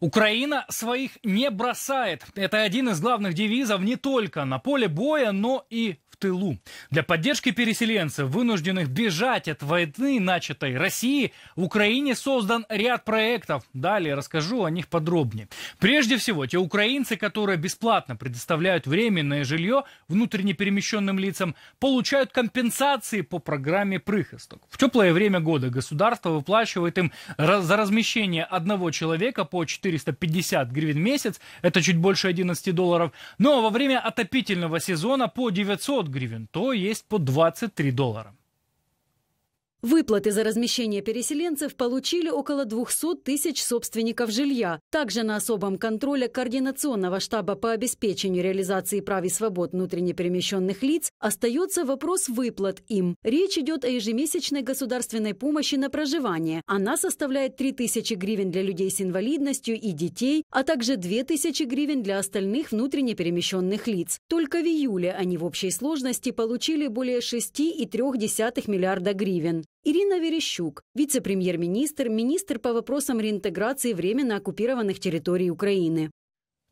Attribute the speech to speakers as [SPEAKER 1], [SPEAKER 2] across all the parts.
[SPEAKER 1] Украина своих не бросает. Это один из главных девизов не только на поле боя, но и в тылу. Для поддержки переселенцев, вынужденных бежать от войны, начатой России, в Украине создан ряд проектов. Далее расскажу о них подробнее. Прежде всего, те украинцы, которые бесплатно предоставляют временное жилье внутренне перемещенным лицам, получают компенсации по программе «Прыхосток». В теплое время года государство выплачивает им за размещение одного человека по 4 450 гривен в месяц, это чуть больше 11 долларов, но ну, а во время отопительного сезона по 900 гривен, то есть по 23 доллара.
[SPEAKER 2] Выплаты за размещение переселенцев получили около 200 тысяч собственников жилья. Также на особом контроле Координационного штаба по обеспечению реализации прав и свобод внутренне перемещенных лиц остается вопрос выплат им. Речь идет о ежемесячной государственной помощи на проживание. Она составляет 3 тысячи гривен для людей с инвалидностью и детей, а также 2 тысячи гривен для остальных внутренне перемещенных лиц. Только в июле они в общей сложности получили более 6,3 миллиарда гривен. Ирина Верещук, вице-премьер-министр, министр по вопросам реинтеграции временно оккупированных территорий Украины.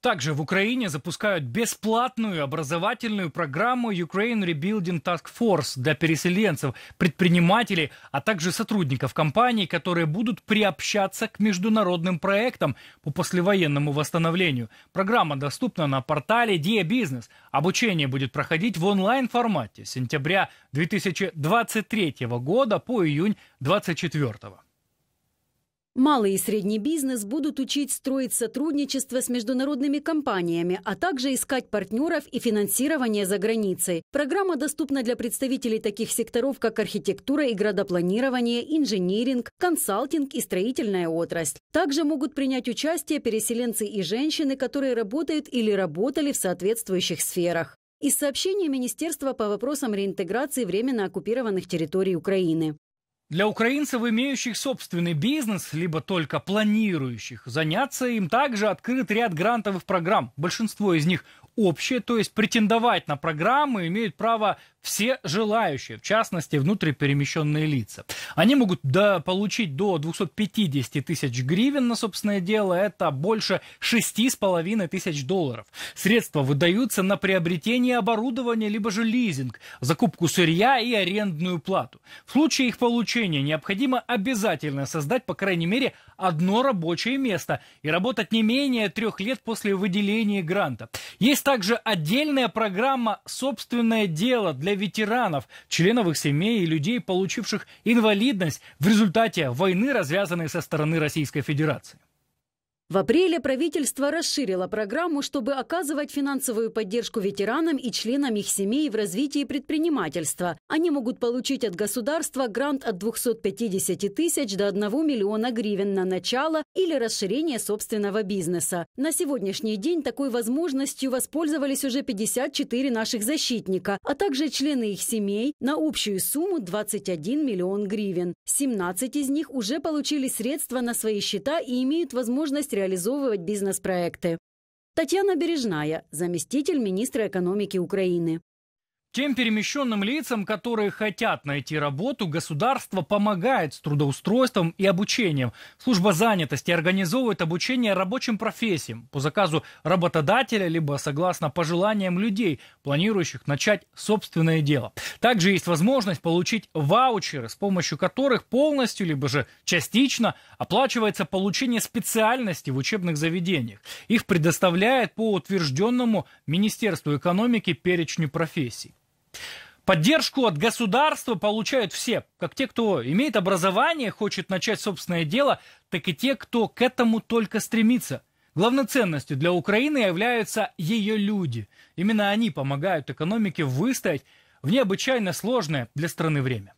[SPEAKER 1] Также в Украине запускают бесплатную образовательную программу Ukraine Rebuilding Task Force для переселенцев, предпринимателей, а также сотрудников компаний, которые будут приобщаться к международным проектам по послевоенному восстановлению. Программа доступна на портале Dia Business. Обучение будет проходить в онлайн-формате с сентября 2023 года по июнь 2024 года.
[SPEAKER 2] Малый и средний бизнес будут учить строить сотрудничество с международными компаниями, а также искать партнеров и финансирование за границей. Программа доступна для представителей таких секторов, как архитектура и градопланирование, инжиниринг, консалтинг и строительная отрасль. Также могут принять участие переселенцы и женщины, которые работают или работали в соответствующих сферах. Из сообщения Министерства по вопросам реинтеграции временно оккупированных территорий Украины.
[SPEAKER 1] Для украинцев, имеющих собственный бизнес, либо только планирующих заняться им, также открыт ряд грантовых программ. Большинство из них общие, то есть претендовать на программы имеют право все желающие, в частности, внутриперемещенные лица. Они могут до, получить до 250 тысяч гривен на собственное дело, это больше 6,5 тысяч долларов. Средства выдаются на приобретение оборудования, либо же лизинг, закупку сырья и арендную плату. В случае их получения необходимо обязательно создать, по крайней мере, одно рабочее место и работать не менее трех лет после выделения гранта. Есть также отдельная программа «Собственное дело» для ветеранов, членов их семей и людей, получивших инвалидность в результате войны, развязанной со стороны Российской Федерации. В
[SPEAKER 2] апреле правительство расширило программу, чтобы оказывать финансовую поддержку ветеранам и членам их семей в развитии предпринимательства. Они могут получить от государства грант от 250 тысяч до 1 миллиона гривен на начало или расширение собственного бизнеса. На сегодняшний день такой возможностью воспользовались уже 54 наших защитника, а также члены их семей на общую сумму 21 миллион гривен. 17 из них уже получили средства на свои счета и имеют возможность реализовывать бизнес-проекты. Татьяна Бережная, заместитель министра экономики
[SPEAKER 1] Украины. Тем перемещенным лицам, которые хотят найти работу, государство помогает с трудоустройством и обучением. Служба занятости организовывает обучение рабочим профессиям по заказу работодателя, либо согласно пожеланиям людей, планирующих начать собственное дело. Также есть возможность получить ваучеры, с помощью которых полностью, либо же частично оплачивается получение специальности в учебных заведениях. Их предоставляет по утвержденному Министерству экономики перечню профессий. Поддержку от государства получают все, как те, кто имеет образование, хочет начать собственное дело, так и те, кто к этому только стремится. Главной ценностью для Украины являются ее люди. Именно они помогают экономике выстоять в необычайно сложное для страны время.